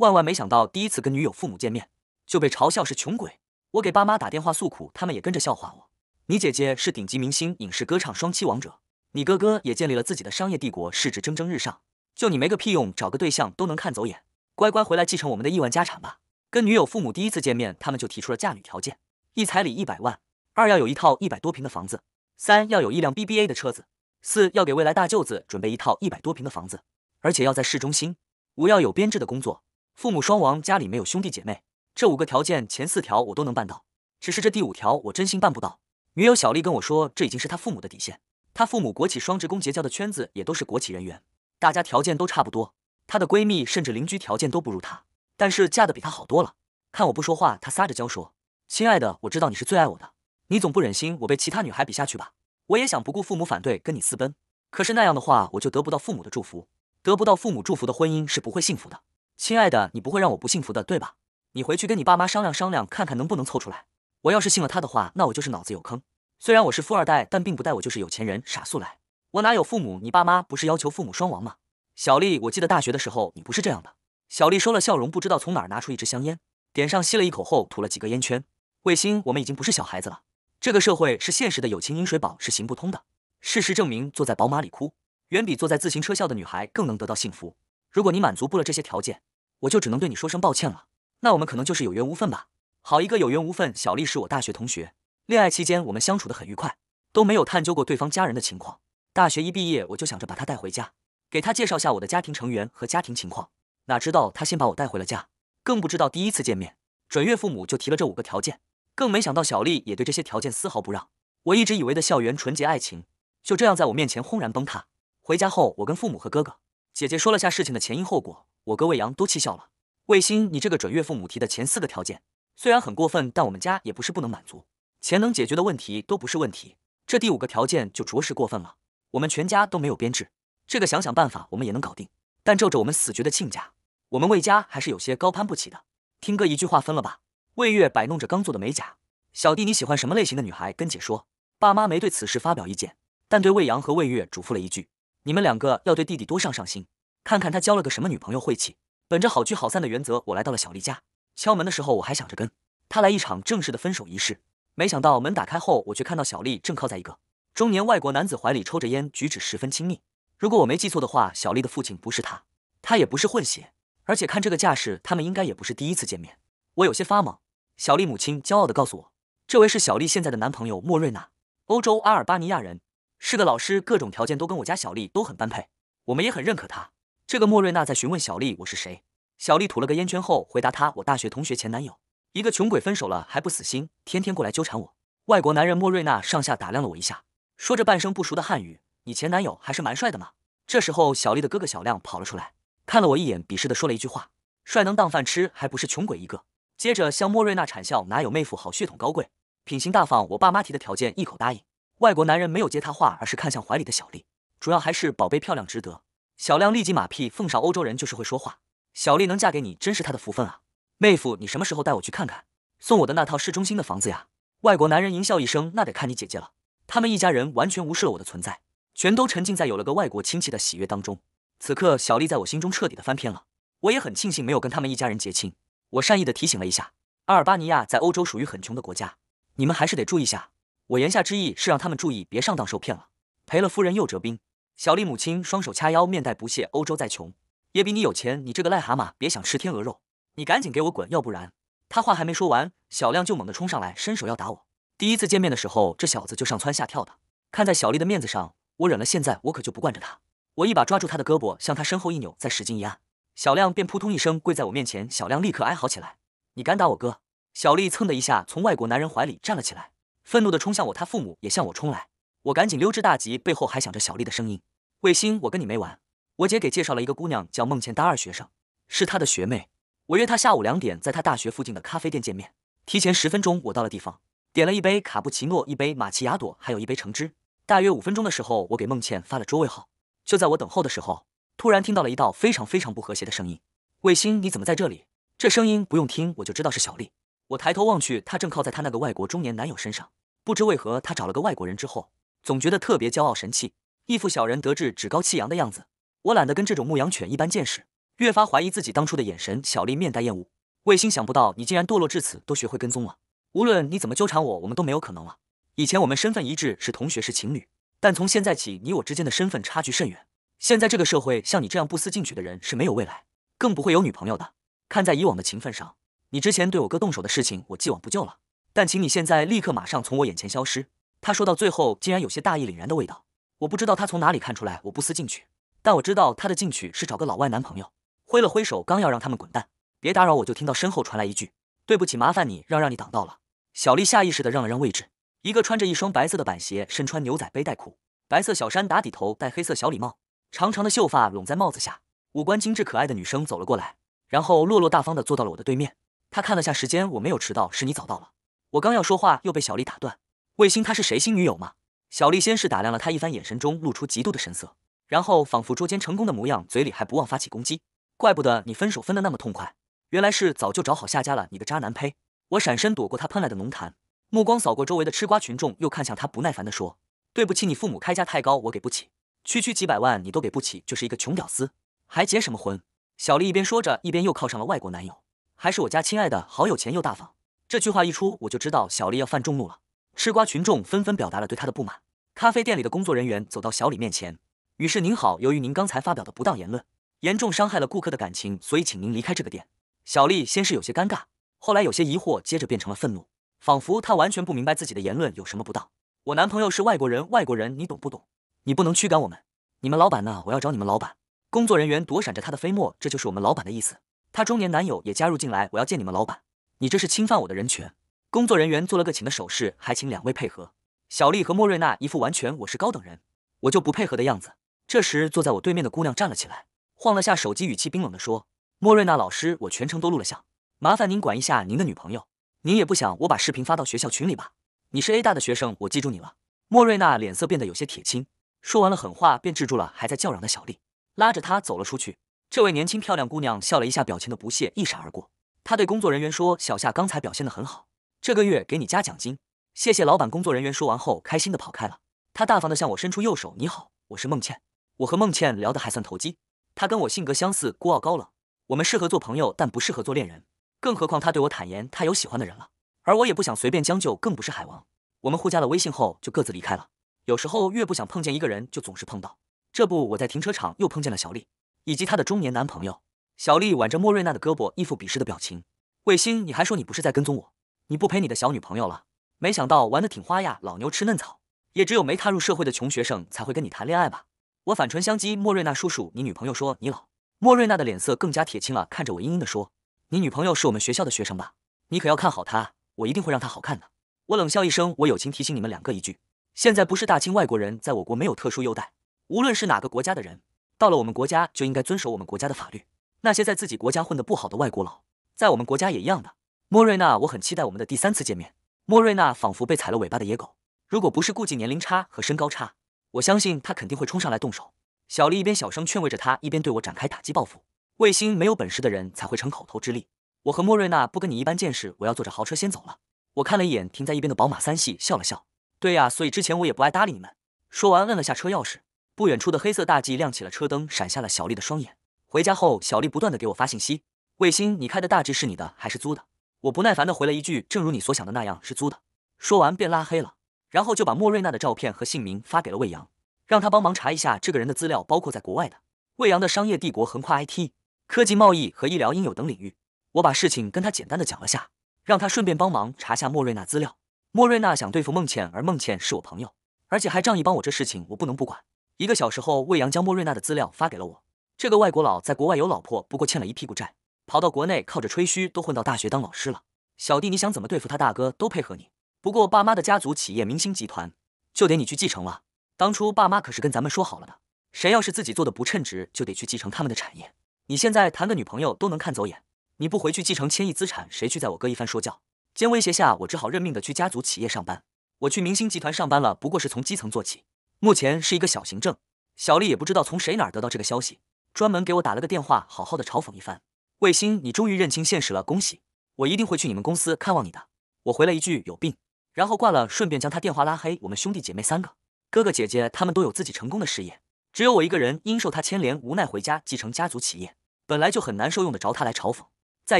万万没想到，第一次跟女友父母见面就被嘲笑是穷鬼。我给爸妈打电话诉苦，他们也跟着笑话我。你姐姐是顶级明星，影视歌唱双栖王者，你哥哥也建立了自己的商业帝国，市值蒸蒸日上。就你没个屁用，找个对象都能看走眼。乖乖回来继承我们的亿万家产吧。跟女友父母第一次见面，他们就提出了嫁女条件：一彩礼一百万，二要有一套一百多平的房子，三要有一辆 BBA 的车子，四要给未来大舅子准备一套一百多平的房子，而且要在市中心，五要有编制的工作。父母双亡，家里没有兄弟姐妹，这五个条件前四条我都能办到，只是这第五条我真心办不到。女友小丽跟我说，这已经是她父母的底线。她父母国企双职工，结交的圈子也都是国企人员，大家条件都差不多。她的闺蜜甚至邻居条件都不如她，但是嫁得比她好多了。看我不说话，她撒着娇说：“亲爱的，我知道你是最爱我的，你总不忍心我被其他女孩比下去吧？我也想不顾父母反对跟你私奔，可是那样的话我就得不到父母的祝福，得不到父母祝福的婚姻是不会幸福的。”亲爱的，你不会让我不幸福的，对吧？你回去跟你爸妈商量商量，看看能不能凑出来。我要是信了他的话，那我就是脑子有坑。虽然我是富二代，但并不代我就是有钱人。傻素来，我哪有父母？你爸妈不是要求父母双亡吗？小丽，我记得大学的时候你不是这样的。小丽收了笑容，不知道从哪儿拿出一支香烟，点上，吸了一口后吐了几个烟圈。卫星，我们已经不是小孩子了，这个社会是现实的，友情饮水饱是行不通的。事实证明，坐在宝马里哭，远比坐在自行车笑的女孩更能得到幸福。如果你满足不了这些条件，我就只能对你说声抱歉了。那我们可能就是有缘无分吧。好一个有缘无分！小丽是我大学同学，恋爱期间我们相处的很愉快，都没有探究过对方家人的情况。大学一毕业，我就想着把她带回家，给她介绍下我的家庭成员和家庭情况。哪知道她先把我带回了家，更不知道第一次见面，准岳父母就提了这五个条件，更没想到小丽也对这些条件丝毫不让。我一直以为的校园纯洁爱情，就这样在我面前轰然崩塌。回家后，我跟父母和哥哥姐姐说了下事情的前因后果。我哥魏阳都气笑了。魏星，你这个准岳父母提的前四个条件虽然很过分，但我们家也不是不能满足。钱能解决的问题都不是问题，这第五个条件就着实过分了。我们全家都没有编制，这个想想办法我们也能搞定。但皱着我们死绝的亲家，我们魏家还是有些高攀不起的。听哥一句话，分了吧。魏月摆弄着刚做的美甲，小弟你喜欢什么类型的女孩？跟姐说。爸妈没对此事发表意见，但对魏阳和魏月嘱咐了一句：你们两个要对弟弟多上上心。看看他交了个什么女朋友，晦气！本着好聚好散的原则，我来到了小丽家。敲门的时候，我还想着跟他来一场正式的分手仪式，没想到门打开后，我却看到小丽正靠在一个中年外国男子怀里抽着烟，举止十分亲密。如果我没记错的话，小丽的父亲不是他，他也不是混血，而且看这个架势，他们应该也不是第一次见面。我有些发懵。小丽母亲骄傲地告诉我：“这位是小丽现在的男朋友莫瑞娜，欧洲阿尔巴尼亚人，是个老师，各种条件都跟我家小丽都很般配，我们也很认可他。”这个莫瑞娜在询问小丽：“我是谁？”小丽吐了个烟圈后回答他：“我大学同学前男友，一个穷鬼，分手了还不死心，天天过来纠缠我。”外国男人莫瑞娜上下打量了我一下，说着半生不熟的汉语：“你前男友还是蛮帅的嘛。”这时候，小丽的哥哥小亮跑了出来，看了我一眼，鄙视的说了一句话：“帅能当饭吃，还不是穷鬼一个。”接着向莫瑞娜谄笑：“哪有妹夫好，血统高贵，品行大方，我爸妈提的条件一口答应。”外国男人没有接他话，而是看向怀里的小丽，主要还是宝贝漂亮值得。小亮立即马屁奉上，欧洲人就是会说话。小丽能嫁给你，真是她的福分啊，妹夫，你什么时候带我去看看送我的那套市中心的房子呀？外国男人淫笑一声，那得看你姐姐了。他们一家人完全无视了我的存在，全都沉浸在有了个外国亲戚的喜悦当中。此刻，小丽在我心中彻底的翻篇了。我也很庆幸没有跟他们一家人结亲。我善意的提醒了一下，阿尔巴尼亚在欧洲属于很穷的国家，你们还是得注意下。我言下之意是让他们注意，别上当受骗了，赔了夫人又折兵。小丽母亲双手掐腰，面带不屑：“欧洲再穷，也比你有钱。你这个癞蛤蟆，别想吃天鹅肉！你赶紧给我滚，要不然……”他话还没说完，小亮就猛地冲上来，伸手要打我。第一次见面的时候，这小子就上蹿下跳的。看在小丽的面子上，我忍了。现在我可就不惯着他。我一把抓住他的胳膊，向他身后一扭，再使劲一按，小亮便扑通一声跪在我面前。小亮立刻哀嚎起来：“你敢打我哥！”小丽蹭的一下从外国男人怀里站了起来，愤怒地冲向我，他父母也向我冲来。我赶紧溜之大吉，背后还响着小丽的声音。卫星，我跟你没完。我姐给介绍了一个姑娘，叫孟倩，大二学生，是她的学妹。我约她下午两点在她大学附近的咖啡店见面。提前十分钟，我到了地方，点了一杯卡布奇诺、一杯玛奇雅朵，还有一杯橙汁。大约五分钟的时候，我给孟倩发了桌位号。就在我等候的时候，突然听到了一道非常非常不和谐的声音。卫星，你怎么在这里？这声音不用听，我就知道是小丽。我抬头望去，她正靠在她那个外国中年男友身上。不知为何，她找了个外国人之后。总觉得特别骄傲神气，一副小人得志、趾高气扬的样子。我懒得跟这种牧羊犬一般见识，越发怀疑自己当初的眼神。小丽面带厌恶，卫星想不到你竟然堕落至此，都学会跟踪了。无论你怎么纠缠我，我们都没有可能了。以前我们身份一致，是同学，是情侣，但从现在起，你我之间的身份差距甚远。现在这个社会，像你这样不思进取的人是没有未来，更不会有女朋友的。看在以往的情分上，你之前对我哥动手的事情，我既往不咎了。但请你现在立刻马上从我眼前消失。他说到最后，竟然有些大义凛然的味道。我不知道他从哪里看出来我不思进取，但我知道他的进取是找个老外男朋友。挥了挥手，刚要让他们滚蛋，别打扰我，就听到身后传来一句：“对不起，麻烦你让让你挡道了。”小丽下意识的让了让位置。一个穿着一双白色的板鞋，身穿牛仔背带裤、白色小衫打底，头戴黑色小礼帽，长长的秀发拢在帽子下，五官精致可爱的女生走了过来，然后落落大方的坐到了我的对面。她看了下时间，我没有迟到，是你早到了。我刚要说话，又被小丽打断。卫星他是谁新女友吗？小丽先是打量了他一番，眼神中露出嫉妒的神色，然后仿佛捉奸成功的模样，嘴里还不忘发起攻击。怪不得你分手分得那么痛快，原来是早就找好下家了，你个渣男胚！我闪身躲过他喷来的浓痰，目光扫过周围的吃瓜群众，又看向他不耐烦地说：“对不起，你父母开价太高，我给不起。区区几百万你都给不起，就是一个穷屌丝，还结什么婚？”小丽一边说着，一边又靠上了外国男友，还是我家亲爱的好有钱又大方。这句话一出，我就知道小丽要犯众怒了。吃瓜群众纷纷表达了对他的不满。咖啡店里的工作人员走到小李面前，女士您好，由于您刚才发表的不当言论，严重伤害了顾客的感情，所以请您离开这个店。小丽先是有些尴尬，后来有些疑惑，接着变成了愤怒，仿佛她完全不明白自己的言论有什么不当。我男朋友是外国人，外国人你懂不懂？你不能驱赶我们！你们老板呢？我要找你们老板。工作人员躲闪着他的飞沫，这就是我们老板的意思。他中年男友也加入进来，我要见你们老板。你这是侵犯我的人权！工作人员做了个请的手势，还请两位配合。小丽和莫瑞娜一副完全我是高等人，我就不配合的样子。这时，坐在我对面的姑娘站了起来，晃了下手机，语气冰冷地说：“莫瑞娜老师，我全程都录了像，麻烦您管一下您的女朋友。您也不想我把视频发到学校群里吧？你是 A 大的学生，我记住你了。”莫瑞娜脸色变得有些铁青，说完了狠话，便制住了还在叫嚷的小丽，拉着她走了出去。这位年轻漂亮姑娘笑了一下，表情的不屑一闪而过。她对工作人员说：“小夏刚才表现得很好。”这个月给你加奖金，谢谢老板。工作人员说完后，开心的跑开了。他大方的向我伸出右手，你好，我是孟倩。我和孟倩聊得还算投机，她跟我性格相似，孤傲高冷，我们适合做朋友，但不适合做恋人。更何况她对我坦言她有喜欢的人了，而我也不想随便将就，更不是海王。我们互加了微信后就各自离开了。有时候越不想碰见一个人，就总是碰到。这不，我在停车场又碰见了小丽，以及她的中年男朋友。小丽挽着莫瑞娜的胳膊，一副鄙视的表情。卫星，你还说你不是在跟踪我？你不陪你的小女朋友了？没想到玩的挺花呀，老牛吃嫩草，也只有没踏入社会的穷学生才会跟你谈恋爱吧？我反唇相讥，莫瑞娜叔叔，你女朋友说你老，莫瑞娜的脸色更加铁青了，看着我阴阴的说：“你女朋友是我们学校的学生吧？你可要看好她，我一定会让她好看的。”我冷笑一声，我友情提醒你们两个一句：现在不是大清，外国人在我国没有特殊优待，无论是哪个国家的人，到了我们国家就应该遵守我们国家的法律。那些在自己国家混得不好的外国佬，在我们国家也一样的。莫瑞娜，我很期待我们的第三次见面。莫瑞娜仿佛被踩了尾巴的野狗，如果不是顾忌年龄差和身高差，我相信她肯定会冲上来动手。小丽一边小声劝慰着她，一边对我展开打击报复。卫星没有本事的人才会逞口头之力。我和莫瑞娜不跟你一般见识，我要坐着豪车先走了。我看了一眼停在一边的宝马三系，笑了笑。对呀，所以之前我也不爱搭理你们。说完，摁了下车钥匙。不远处的黑色大 G 亮起了车灯，闪瞎了小丽的双眼。回家后，小丽不断的给我发信息。卫星，你开的大 G 是你的还是租的？我不耐烦地回了一句：“正如你所想的那样，是租的。”说完便拉黑了，然后就把莫瑞娜的照片和姓名发给了魏阳，让他帮忙查一下这个人的资料，包括在国外的。魏阳的商业帝国横跨 IT、科技、贸易和医疗、应有等领域。我把事情跟他简单的讲了下，让他顺便帮忙查下莫瑞娜资料。莫瑞娜想对付孟倩，而孟倩是我朋友，而且还仗义帮我，这事情我不能不管。一个小时后，魏阳将莫瑞娜的资料发给了我。这个外国佬在国外有老婆，不过欠了一屁股债。跑到国内靠着吹嘘都混到大学当老师了，小弟你想怎么对付他大哥都配合你。不过爸妈的家族企业明星集团就得你去继承了。当初爸妈可是跟咱们说好了的，谁要是自己做的不称职，就得去继承他们的产业。你现在谈个女朋友都能看走眼，你不回去继承千亿资产，谁去？在我哥一番说教兼威胁下，我只好认命的去家族企业上班。我去明星集团上班了，不过是从基层做起，目前是一个小行政。小丽也不知道从谁哪儿得到这个消息，专门给我打了个电话，好好的嘲讽一番。卫星，你终于认清现实了，恭喜！我一定会去你们公司看望你的。我回了一句有病，然后挂了，顺便将他电话拉黑。我们兄弟姐妹三个，哥哥姐姐他们都有自己成功的事业，只有我一个人因受他牵连，无奈回家继承家族企业，本来就很难受，用得着他来嘲讽。在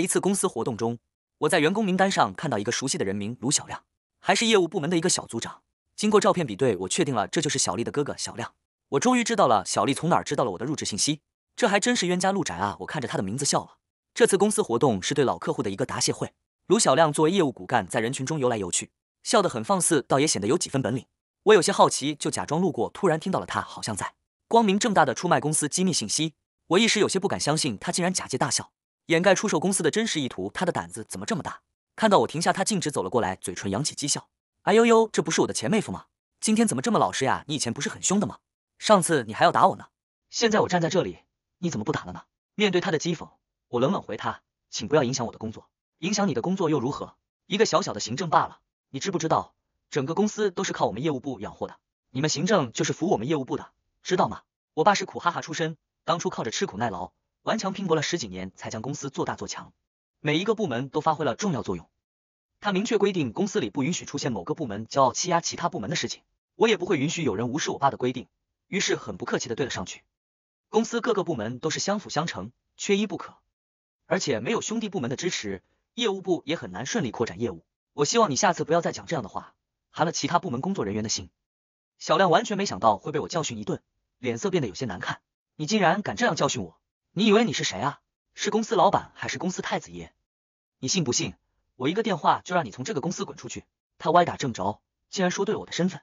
一次公司活动中，我在员工名单上看到一个熟悉的人名卢小亮，还是业务部门的一个小组长。经过照片比对，我确定了这就是小丽的哥哥小亮。我终于知道了小丽从哪儿知道了我的入职信息，这还真是冤家路窄啊！我看着他的名字笑了。这次公司活动是对老客户的一个答谢会。卢小亮作为业务骨干，在人群中游来游去，笑得很放肆，倒也显得有几分本领。我有些好奇，就假装路过，突然听到了他好像在光明正大的出卖公司机密信息。我一时有些不敢相信，他竟然假借大笑掩盖出售公司的真实意图。他的胆子怎么这么大？看到我停下，他径直走了过来，嘴唇扬起讥笑。哎呦呦，这不是我的前妹夫吗？今天怎么这么老实呀？你以前不是很凶的吗？上次你还要打我呢，现在我站在这里，你怎么不打了呢？面对他的讥讽。我冷冷回他，请不要影响我的工作。影响你的工作又如何？一个小小的行政罢了。你知不知道，整个公司都是靠我们业务部养活的？你们行政就是服我们业务部的，知道吗？我爸是苦哈哈出身，当初靠着吃苦耐劳、顽强拼搏了十几年，才将公司做大做强。每一个部门都发挥了重要作用。他明确规定，公司里不允许出现某个部门骄傲欺压其他部门的事情。我也不会允许有人无视我爸的规定。于是很不客气的对了上去。公司各个部门都是相辅相成，缺一不可。而且没有兄弟部门的支持，业务部也很难顺利扩展业务。我希望你下次不要再讲这样的话，寒了其他部门工作人员的心。小亮完全没想到会被我教训一顿，脸色变得有些难看。你竟然敢这样教训我？你以为你是谁啊？是公司老板还是公司太子爷？你信不信，我一个电话就让你从这个公司滚出去？他歪打正着，竟然说对了我的身份。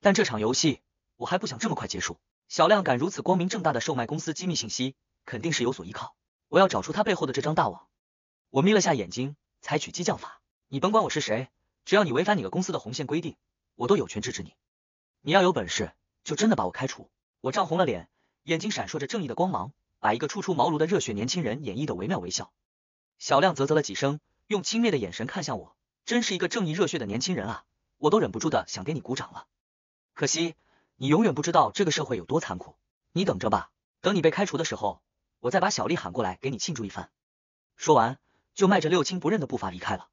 但这场游戏，我还不想这么快结束。小亮敢如此光明正大的售卖公司机密信息，肯定是有所依靠。我要找出他背后的这张大网。我眯了下眼睛，采取激将法。你甭管我是谁，只要你违反你个公司的红线规定，我都有权制止你。你要有本事，就真的把我开除。我涨红了脸，眼睛闪烁着正义的光芒，把一个初出茅庐的热血年轻人演绎的惟妙惟肖。小亮啧啧了几声，用轻蔑的眼神看向我，真是一个正义热血的年轻人啊，我都忍不住的想给你鼓掌了。可惜，你永远不知道这个社会有多残酷。你等着吧，等你被开除的时候。我再把小丽喊过来给你庆祝一番。说完，就迈着六亲不认的步伐离开了。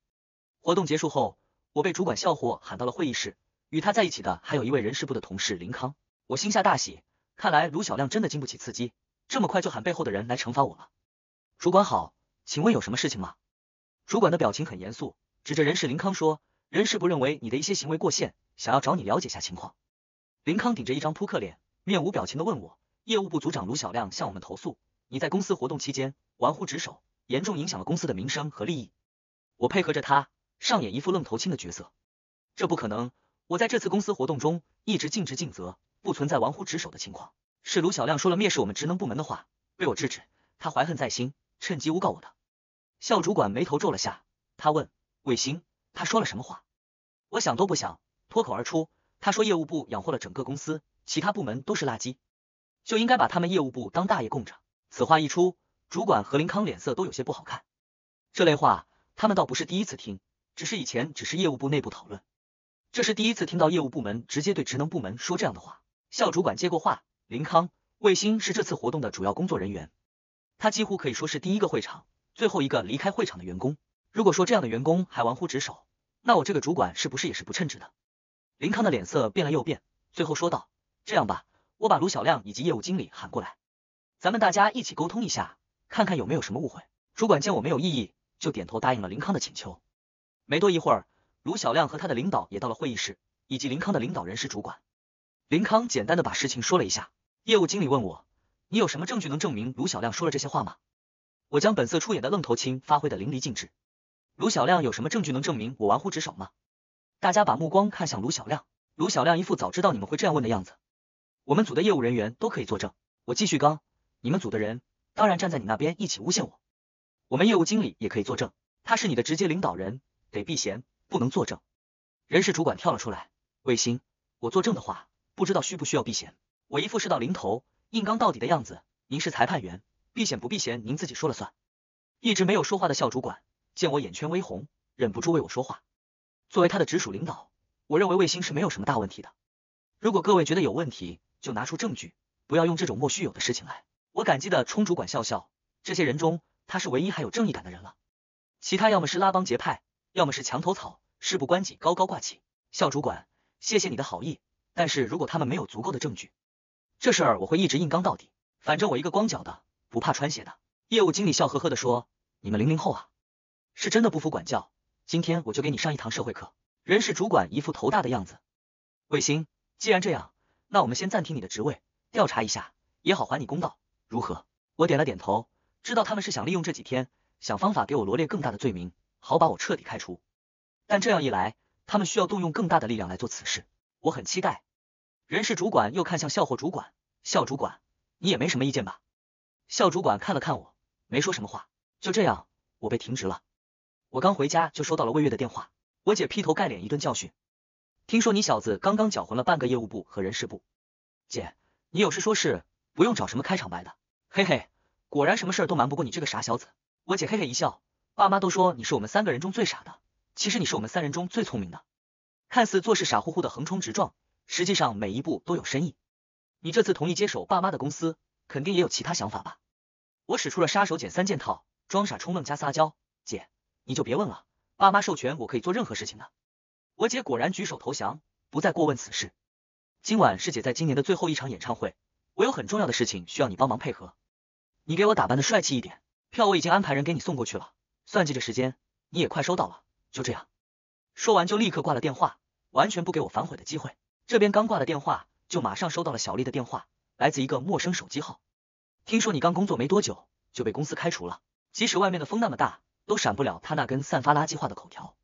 活动结束后，我被主管笑话喊到了会议室，与他在一起的还有一位人事部的同事林康。我心下大喜，看来卢小亮真的经不起刺激，这么快就喊背后的人来惩罚我了。主管好，请问有什么事情吗？主管的表情很严肃，指着人事林康说：“人事部认为你的一些行为过线，想要找你了解下情况。”林康顶着一张扑克脸，面无表情的问我：“业务部组长卢小亮向我们投诉。”你在公司活动期间玩忽职守，严重影响了公司的名声和利益。我配合着他上演一副愣头青的角色，这不可能。我在这次公司活动中一直尽职尽责，不存在玩忽职守的情况。是卢小亮说了蔑视我们职能部门的话，被我制止，他怀恨在心，趁机诬告我的。校主管眉头皱了下，他问魏星，他说了什么话？我想都不想，脱口而出，他说业务部养活了整个公司，其他部门都是垃圾，就应该把他们业务部当大爷供着。此话一出，主管和林康脸色都有些不好看。这类话他们倒不是第一次听，只是以前只是业务部内部讨论，这是第一次听到业务部门直接对职能部门说这样的话。校主管接过话，林康，卫星是这次活动的主要工作人员，他几乎可以说是第一个会场最后一个离开会场的员工。如果说这样的员工还玩忽职守，那我这个主管是不是也是不称职的？林康的脸色变了又变，最后说道：“这样吧，我把卢小亮以及业务经理喊过来。”咱们大家一起沟通一下，看看有没有什么误会。主管见我没有异议，就点头答应了林康的请求。没多一会儿，卢小亮和他的领导也到了会议室，以及林康的领导人是主管。林康简单的把事情说了一下。业务经理问我：“你有什么证据能证明卢小亮说了这些话吗？”我将本色出演的愣头青发挥的淋漓尽致。卢小亮有什么证据能证明我玩忽职守吗？大家把目光看向卢小亮，卢小亮一副早知道你们会这样问的样子。我们组的业务人员都可以作证。我继续刚。你们组的人当然站在你那边，一起诬陷我。我们业务经理也可以作证，他是你的直接领导人，得避嫌，不能作证。人事主管跳了出来，卫星，我作证的话，不知道需不需要避嫌。我一副事到临头，硬刚到底的样子。您是裁判员，避嫌不避嫌，您自己说了算。一直没有说话的校主管见我眼圈微红，忍不住为我说话。作为他的直属领导，我认为卫星是没有什么大问题的。如果各位觉得有问题，就拿出证据，不要用这种莫须有的事情来。我感激的冲主管笑笑，这些人中他是唯一还有正义感的人了，其他要么是拉帮结派，要么是墙头草，事不关己高高挂起。校主管，谢谢你的好意，但是如果他们没有足够的证据，这事儿我会一直硬刚到底。反正我一个光脚的不怕穿鞋的。业务经理笑呵呵的说：“你们零零后啊，是真的不服管教。今天我就给你上一堂社会课。”人事主管一副头大的样子：“卫星，既然这样，那我们先暂停你的职位，调查一下也好还你公道。”如何？我点了点头，知道他们是想利用这几天，想方法给我罗列更大的罪名，好把我彻底开除。但这样一来，他们需要动用更大的力量来做此事。我很期待。人事主管又看向校货主管，校主管，你也没什么意见吧？校主管看了看我，没说什么话。就这样，我被停职了。我刚回家就收到了魏月的电话，我姐劈头盖脸一顿教训。听说你小子刚刚搅浑了半个业务部和人事部，姐，你有事说事，不用找什么开场白的。嘿嘿，果然什么事儿都瞒不过你这个傻小子。我姐嘿嘿一笑，爸妈都说你是我们三个人中最傻的，其实你是我们三人中最聪明的。看似做事傻乎乎的横冲直撞，实际上每一步都有深意。你这次同意接手爸妈的公司，肯定也有其他想法吧？我使出了杀手锏三件套，装傻充愣加撒娇，姐你就别问了，爸妈授权我可以做任何事情的。我姐果然举手投降，不再过问此事。今晚是姐在今年的最后一场演唱会，我有很重要的事情需要你帮忙配合。你给我打扮的帅气一点，票我已经安排人给你送过去了，算计着时间，你也快收到了。就这样，说完就立刻挂了电话，完全不给我反悔的机会。这边刚挂了电话，就马上收到了小丽的电话，来自一个陌生手机号。听说你刚工作没多久就被公司开除了，即使外面的风那么大，都闪不了他那根散发垃圾话的口条。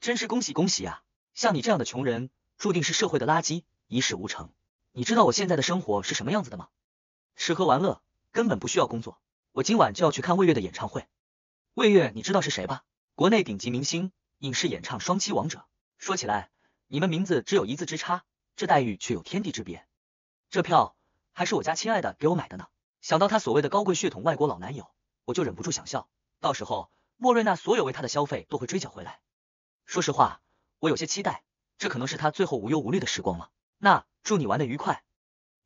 真是恭喜恭喜啊！像你这样的穷人，注定是社会的垃圾，一事无成。你知道我现在的生活是什么样子的吗？吃喝玩乐。根本不需要工作，我今晚就要去看魏月的演唱会。魏月，你知道是谁吧？国内顶级明星，影视演唱双栖王者。说起来，你们名字只有一字之差，这待遇却有天地之别。这票还是我家亲爱的给我买的呢。想到他所谓的高贵血统、外国老男友，我就忍不住想笑。到时候莫瑞娜所有为他的消费都会追缴回来。说实话，我有些期待，这可能是他最后无忧无虑的时光了。那祝你玩的愉快。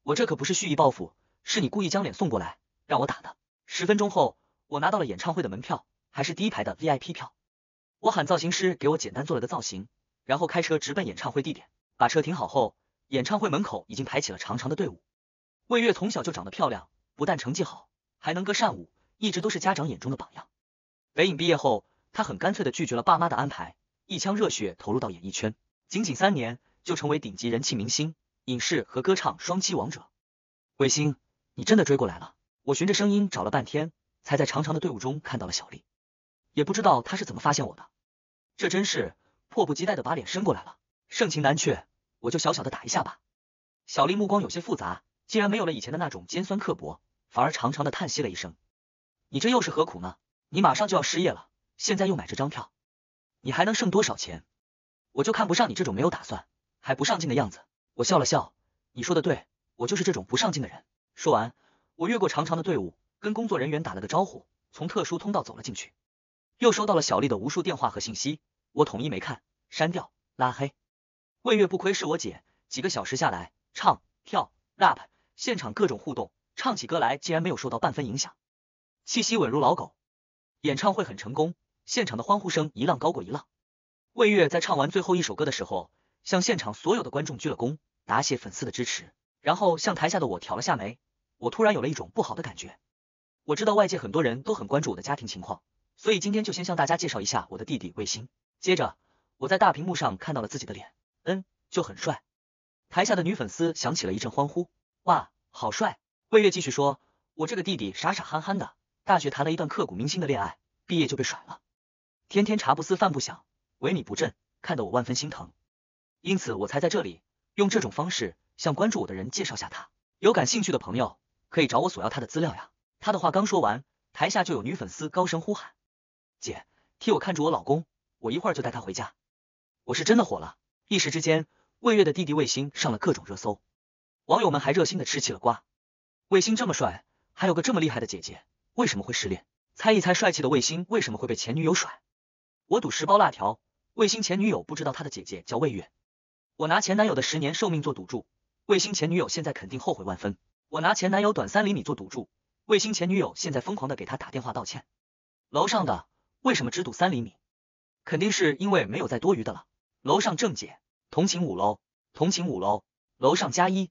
我这可不是蓄意报复，是你故意将脸送过来。让我打的。十分钟后，我拿到了演唱会的门票，还是第一排的 VIP 票。我喊造型师给我简单做了个造型，然后开车直奔演唱会地点。把车停好后，演唱会门口已经排起了长长的队伍。魏月从小就长得漂亮，不但成绩好，还能歌善舞，一直都是家长眼中的榜样。北影毕业后，她很干脆的拒绝了爸妈的安排，一腔热血投入到演艺圈。仅仅三年，就成为顶级人气明星，影视和歌唱双栖王者。魏星，你真的追过来了？我循着声音找了半天，才在长长的队伍中看到了小丽。也不知道她是怎么发现我的，这真是迫不及待的把脸伸过来了。盛情难却，我就小小的打一下吧。小丽目光有些复杂，竟然没有了以前的那种尖酸刻薄，反而长长的叹息了一声。你这又是何苦呢？你马上就要失业了，现在又买这张票，你还能剩多少钱？我就看不上你这种没有打算还不上进的样子。我笑了笑，你说的对，我就是这种不上进的人。说完。我越过长长的队伍，跟工作人员打了个招呼，从特殊通道走了进去。又收到了小丽的无数电话和信息，我统一没看，删掉，拉黑。魏月不亏是我姐，几个小时下来，唱、跳、rap，现场各种互动，唱起歌来竟然没有受到半分影响，气息稳如老狗。演唱会很成功，现场的欢呼声一浪高过一浪。魏月在唱完最后一首歌的时候，向现场所有的观众鞠了躬，答谢粉丝的支持，然后向台下的我挑了下眉。我突然有了一种不好的感觉，我知道外界很多人都很关注我的家庭情况，所以今天就先向大家介绍一下我的弟弟卫星。接着，我在大屏幕上看到了自己的脸，嗯，就很帅。台下的女粉丝响起了一阵欢呼，哇，好帅！魏月继续说，我这个弟弟傻傻憨憨的，大学谈了一段刻骨铭心的恋爱，毕业就被甩了，天天茶不思饭不想，萎靡不振，看得我万分心疼。因此，我才在这里用这种方式向关注我的人介绍下他，有感兴趣的朋友。可以找我索要他的资料呀。他的话刚说完，台下就有女粉丝高声呼喊：“姐，替我看着我老公，我一会儿就带他回家。”我是真的火了，一时之间，魏月的弟弟魏星上了各种热搜，网友们还热心的吃起了瓜。魏星这么帅，还有个这么厉害的姐姐，为什么会失恋？猜一猜，帅气的魏星为什么会被前女友甩？我赌十包辣条，魏星前女友不知道他的姐姐叫魏月。我拿前男友的十年寿命做赌注，魏星前女友现在肯定后悔万分。我拿前男友短三厘米做赌注，卫星前女友现在疯狂的给他打电话道歉。楼上的为什么只赌三厘米？肯定是因为没有再多余的了。楼上正解，同情五楼，同情五楼。楼上加一，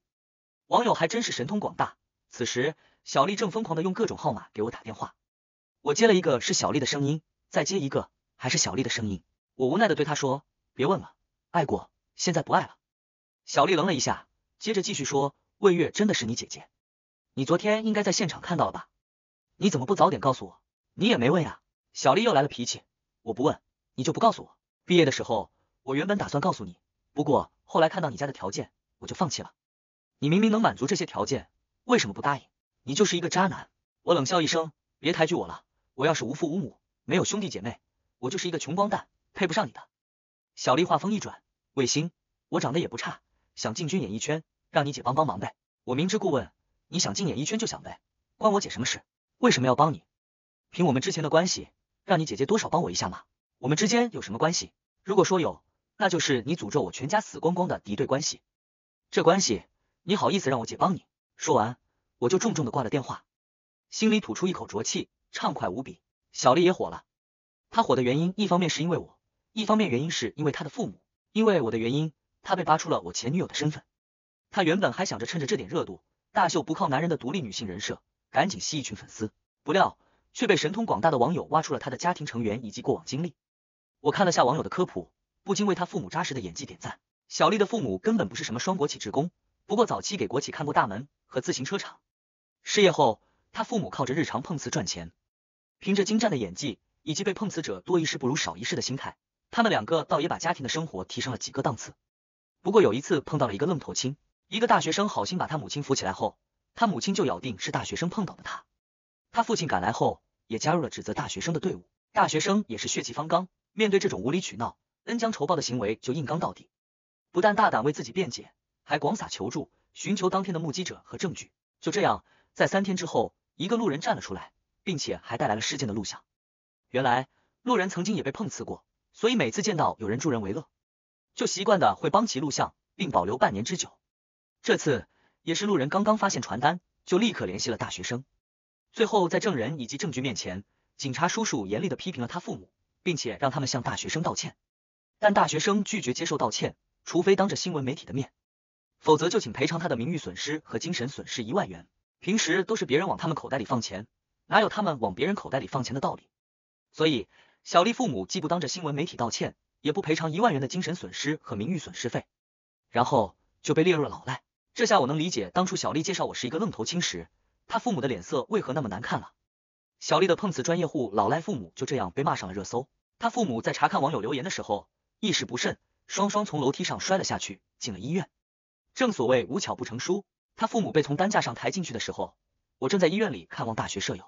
网友还真是神通广大。此时，小丽正疯狂的用各种号码给我打电话，我接了一个是小丽的声音，再接一个还是小丽的声音。我无奈的对她说：“别问了，爱过，现在不爱了。”小丽愣了一下，接着继续说。魏月真的是你姐姐，你昨天应该在现场看到了吧？你怎么不早点告诉我？你也没问呀。小丽又来了脾气，我不问你就不告诉我。毕业的时候我原本打算告诉你，不过后来看到你家的条件，我就放弃了。你明明能满足这些条件，为什么不答应？你就是一个渣男。我冷笑一声，别抬举我了。我要是无父无母，没有兄弟姐妹，我就是一个穷光蛋，配不上你的。小丽话锋一转，魏星，我长得也不差，想进军演艺圈。让你姐帮帮忙呗，我明知故问，你想进演艺圈就想呗，关我姐什么事？为什么要帮你？凭我们之前的关系，让你姐姐多少帮我一下嘛？我们之间有什么关系？如果说有，那就是你诅咒我全家死光光的敌对关系。这关系你好意思让我姐帮你？说完，我就重重的挂了电话，心里吐出一口浊气，畅快无比。小丽也火了，她火的原因一方面是因为我，一方面原因是因为她的父母。因为我的原因，她被扒出了我前女友的身份。他原本还想着趁着这点热度，大秀不靠男人的独立女性人设，赶紧吸一群粉丝。不料却被神通广大的网友挖出了他的家庭成员以及过往经历。我看了下网友的科普，不禁为他父母扎实的演技点赞。小丽的父母根本不是什么双国企职工，不过早期给国企看过大门和自行车厂。失业后，他父母靠着日常碰瓷赚钱，凭着精湛的演技以及被碰瓷者多一事不如少一事的心态，他们两个倒也把家庭的生活提升了几个档次。不过有一次碰到了一个愣头青。一个大学生好心把他母亲扶起来后，他母亲就咬定是大学生碰倒的他。他父亲赶来后也加入了指责大学生的队伍。大学生也是血气方刚，面对这种无理取闹、恩将仇报的行为，就硬刚到底，不但大胆为自己辩解，还广撒求助，寻求当天的目击者和证据。就这样，在三天之后，一个路人站了出来，并且还带来了事件的录像。原来路人曾经也被碰瓷过，所以每次见到有人助人为乐，就习惯的会帮其录像，并保留半年之久。这次也是路人刚刚发现传单，就立刻联系了大学生。最后在证人以及证据面前，警察叔叔严厉的批评了他父母，并且让他们向大学生道歉。但大学生拒绝接受道歉，除非当着新闻媒体的面，否则就请赔偿他的名誉损失和精神损失一万元。平时都是别人往他们口袋里放钱，哪有他们往别人口袋里放钱的道理？所以小丽父母既不当着新闻媒体道歉，也不赔偿一万元的精神损失和名誉损失费，然后就被列入了老赖。这下我能理解当初小丽介绍我是一个愣头青时，她父母的脸色为何那么难看了。小丽的碰瓷专业户老赖父母就这样被骂上了热搜。他父母在查看网友留言的时候，一时不慎，双双从楼梯上摔了下去，进了医院。正所谓无巧不成书，他父母被从担架上抬进去的时候，我正在医院里看望大学舍友。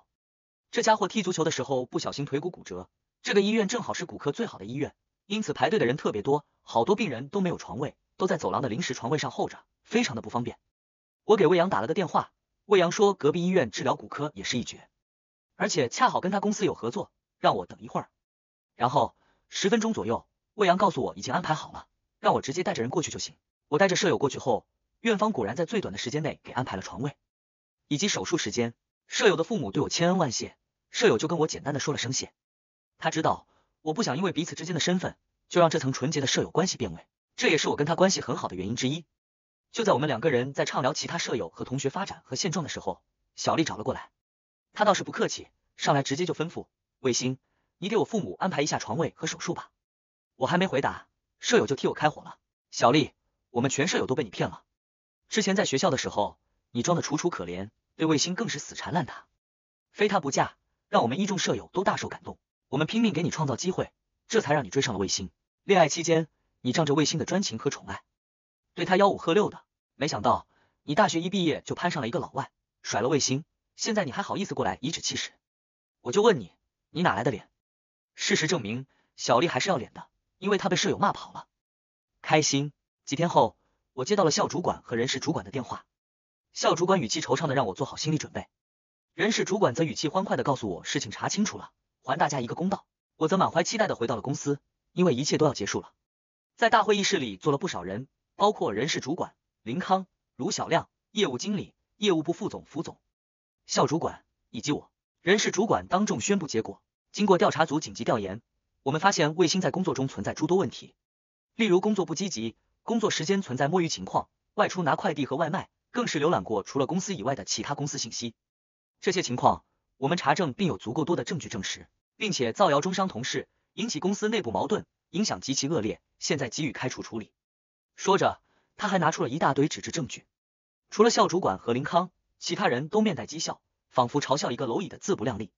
这家伙踢足球的时候不小心腿骨骨折，这个医院正好是骨科最好的医院，因此排队的人特别多，好多病人都没有床位，都在走廊的临时床位上候着。非常的不方便，我给魏阳打了个电话，魏阳说隔壁医院治疗骨科也是一绝，而且恰好跟他公司有合作，让我等一会儿。然后十分钟左右，魏阳告诉我已经安排好了，让我直接带着人过去就行。我带着舍友过去后，院方果然在最短的时间内给安排了床位以及手术时间。舍友的父母对我千恩万谢，舍友就跟我简单的说了声谢。他知道我不想因为彼此之间的身份就让这层纯洁的舍友关系变味，这也是我跟他关系很好的原因之一。就在我们两个人在畅聊其他舍友和同学发展和现状的时候，小丽找了过来。她倒是不客气，上来直接就吩咐卫星，你给我父母安排一下床位和手术吧。我还没回答，舍友就替我开火了。小丽，我们全舍友都被你骗了。之前在学校的时候，你装的楚楚可怜，对卫星更是死缠烂打，非他不嫁，让我们一众舍友都大受感动。我们拼命给你创造机会，这才让你追上了卫星。恋爱期间，你仗着卫星的专情和宠爱。对他吆五喝六的，没想到你大学一毕业就攀上了一个老外，甩了卫星，现在你还好意思过来颐指气使？我就问你，你哪来的脸？事实证明，小丽还是要脸的，因为她被舍友骂跑了。开心。几天后，我接到了校主管和人事主管的电话，校主管语气惆怅的让我做好心理准备，人事主管则语气欢快的告诉我事情查清楚了，还大家一个公道。我则满怀期待的回到了公司，因为一切都要结束了。在大会议室里坐了不少人。包括人事主管林康、卢小亮，业务经理、业务部副总、副总、校主管以及我。人事主管当众宣布结果：经过调查组紧急调研，我们发现卫星在工作中存在诸多问题，例如工作不积极，工作时间存在摸鱼情况，外出拿快递和外卖，更是浏览过除了公司以外的其他公司信息。这些情况我们查证并有足够多的证据证实，并且造谣中伤同事，引起公司内部矛盾，影响极其恶劣，现在给予开除处理。说着，他还拿出了一大堆纸质证据。除了校主管和林康，其他人都面带讥笑，仿佛嘲笑一个蝼蚁的自不量力。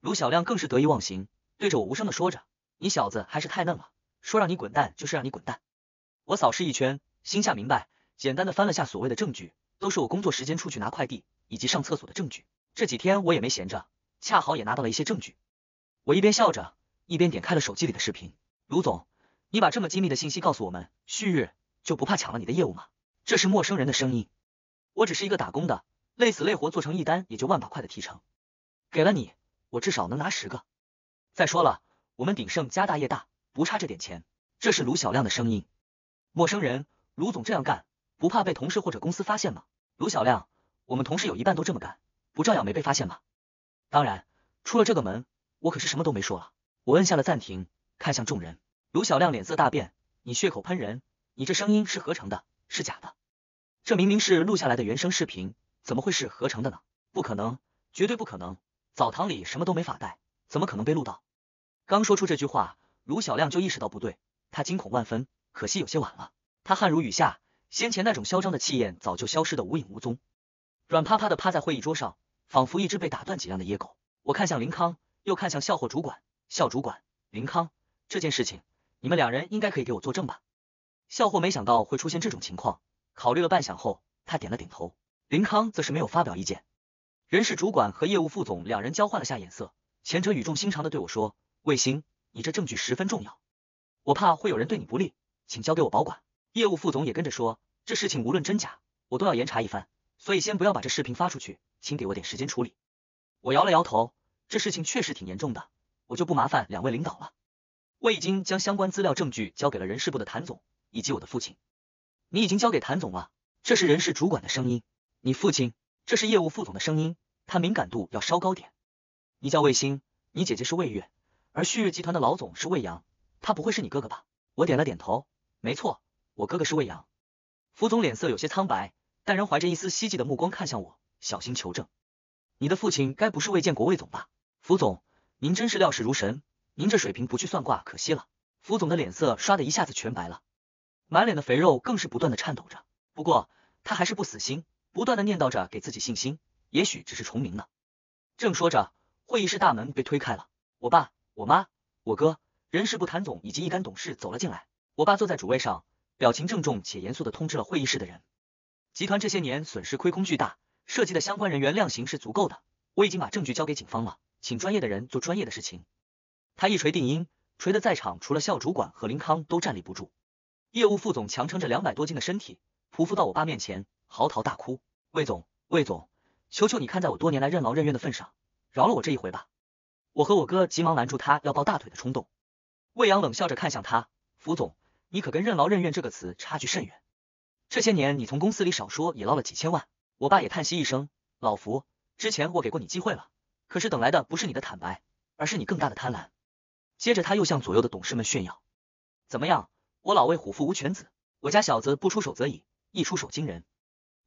卢小亮更是得意忘形，对着我无声的说着：“你小子还是太嫩了，说让你滚蛋就是让你滚蛋。”我扫视一圈，心下明白，简单的翻了下所谓的证据，都是我工作时间出去拿快递以及上厕所的证据。这几天我也没闲着，恰好也拿到了一些证据。我一边笑着，一边点开了手机里的视频。卢总，你把这么机密的信息告诉我们，旭日。就不怕抢了你的业务吗？这是陌生人的声音，我只是一个打工的，累死累活做成一单也就万把块的提成，给了你，我至少能拿十个。再说了，我们鼎盛家大业大，不差这点钱。这是卢小亮的声音，陌生人，卢总这样干，不怕被同事或者公司发现吗？卢小亮，我们同事有一半都这么干，不照样没被发现吗？当然，出了这个门，我可是什么都没说了。我摁下了暂停，看向众人，卢小亮脸色大变，你血口喷人。你这声音是合成的，是假的，这明明是录下来的原声视频，怎么会是合成的呢？不可能，绝对不可能！澡堂里什么都没法带，怎么可能被录到？刚说出这句话，卢小亮就意识到不对，他惊恐万分，可惜有些晚了，他汗如雨下，先前那种嚣张的气焰早就消失的无影无踪，软趴趴的趴在会议桌上，仿佛一只被打断脊梁的野狗。我看向林康，又看向校货主管、校主管林康，这件事情你们两人应该可以给我作证吧？校货没想到会出现这种情况，考虑了半晌后，他点了点头。林康则是没有发表意见。人事主管和业务副总两人交换了下眼色，前者语重心长的对我说：“卫星，你这证据十分重要，我怕会有人对你不利，请交给我保管。”业务副总也跟着说：“这事情无论真假，我都要严查一番，所以先不要把这视频发出去，请给我点时间处理。”我摇了摇头，这事情确实挺严重的，我就不麻烦两位领导了。我已经将相关资料证据交给了人事部的谭总。以及我的父亲，你已经交给谭总了。这是人事主管的声音，你父亲，这是业务副总的声音，他敏感度要稍高点。你叫魏星，你姐姐是魏月，而旭日集团的老总是魏阳，他不会是你哥哥吧？我点了点头，没错，我哥哥是魏阳。副总脸色有些苍白，但仍怀着一丝希冀的目光看向我，小心求证，你的父亲该不是魏建国魏总吧？福总，您真是料事如神，您这水平不去算卦可惜了。福总的脸色刷的一下子全白了。满脸的肥肉更是不断的颤抖着，不过他还是不死心，不断的念叨着给自己信心，也许只是重名呢。正说着，会议室大门被推开了，我爸、我妈、我哥、人事部谭总以及一干董事走了进来。我爸坐在主位上，表情郑重且严肃的通知了会议室的人：集团这些年损失亏空巨大，涉及的相关人员量刑是足够的，我已经把证据交给警方了，请专业的人做专业的事情。他一锤定音，锤的在场除了校主管和林康都站立不住。业务副总强撑着两百多斤的身体，匍匐到我爸面前，嚎啕大哭：“魏总，魏总，求求你看在我多年来任劳任怨的份上，饶了我这一回吧！”我和我哥急忙拦住他要抱大腿的冲动。魏阳冷笑着看向他：“福总，你可跟任劳任怨这个词差距甚远。这些年你从公司里少说也捞了几千万。”我爸也叹息一声：“老福，之前我给过你机会了，可是等来的不是你的坦白，而是你更大的贪婪。”接着他又向左右的董事们炫耀：“怎么样？”我老魏虎父无犬子，我家小子不出手则已，一出手惊人，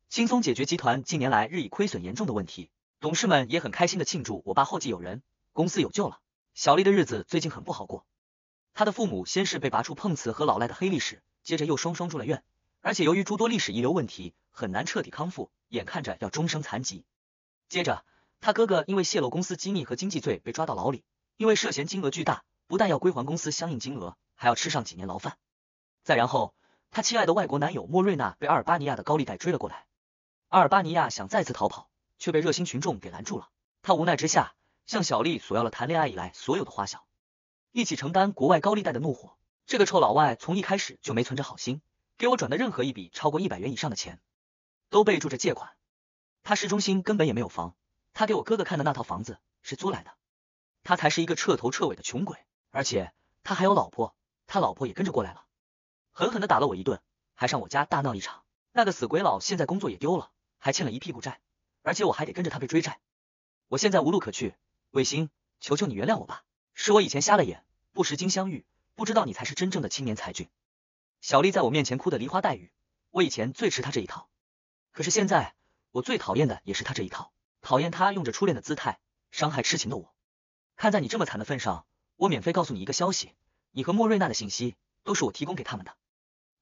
轻松解决集团近年来日益亏损严重的问题。董事们也很开心的庆祝我爸后继有人，公司有救了。小丽的日子最近很不好过，她的父母先是被拔出碰瓷和老赖的黑历史，接着又双双住了院，而且由于诸多历史遗留问题，很难彻底康复，眼看着要终生残疾。接着，他哥哥因为泄露公司机密和经济罪被抓到牢里，因为涉嫌金额巨大，不但要归还公司相应金额，还要吃上几年牢饭。再然后，她亲爱的外国男友莫瑞娜被阿尔巴尼亚的高利贷追了过来。阿尔巴尼亚想再次逃跑，却被热心群众给拦住了。他无奈之下向小丽索要了谈恋爱以来所有的花销，一起承担国外高利贷的怒火。这个臭老外从一开始就没存着好心，给我转的任何一笔超过一百元以上的钱，都备注着借款。他市中心根本也没有房，他给我哥哥看的那套房子是租来的。他才是一个彻头彻尾的穷鬼，而且他还有老婆，他老婆也跟着过来了。狠狠地打了我一顿，还上我家大闹一场。那个死鬼佬现在工作也丢了，还欠了一屁股债，而且我还得跟着他被追债。我现在无路可去，卫星，求求你原谅我吧！是我以前瞎了眼，不识金镶玉，不知道你才是真正的青年才俊。小丽在我面前哭的梨花带雨，我以前最吃她这一套，可是现在我最讨厌的也是她这一套，讨厌她用着初恋的姿态伤害痴情的我。看在你这么惨的份上，我免费告诉你一个消息，你和莫瑞娜的信息都是我提供给他们的。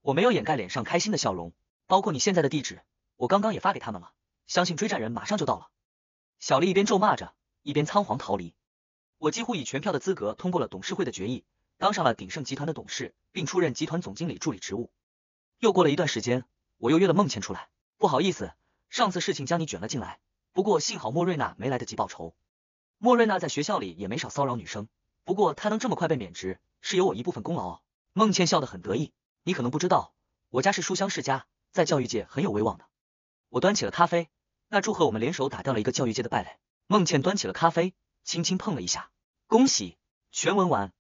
我没有掩盖脸上开心的笑容，包括你现在的地址，我刚刚也发给他们了，相信追债人马上就到了。小丽一边咒骂着，一边仓皇逃离。我几乎以全票的资格通过了董事会的决议，当上了鼎盛集团的董事，并出任集团总经理助理职务。又过了一段时间，我又约了孟倩出来。不好意思，上次事情将你卷了进来，不过幸好莫瑞娜没来得及报仇。莫瑞娜在学校里也没少骚扰女生，不过她能这么快被免职，是有我一部分功劳。孟倩笑得很得意。你可能不知道，我家是书香世家，在教育界很有威望的。我端起了咖啡，那祝贺我们联手打掉了一个教育界的败类。孟倩端起了咖啡，轻轻碰了一下，恭喜。全文完。